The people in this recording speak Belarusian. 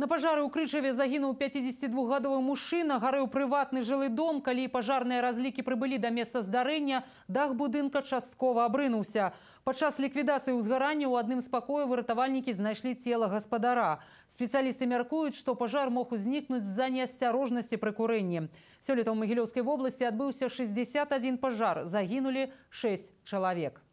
На пожары ў крычаве загінуў 52гадовы мужчына гарэў прыватны жылы дом калі пажарныя разлікі прыбылі да месца здарэння дах будынка часткова абрынуўся падчас ліквідацыі ўзгарання ў адным з пакоя выратавальнікі знайшлі цела гаспадара спецыялісты мяркуюць што пажар мог узнікнуць з-за неасцярожнасці пры курэнні сёлета ў магілёўскай вобласці адбыўся 61 пажар загінулі 6 чалавек у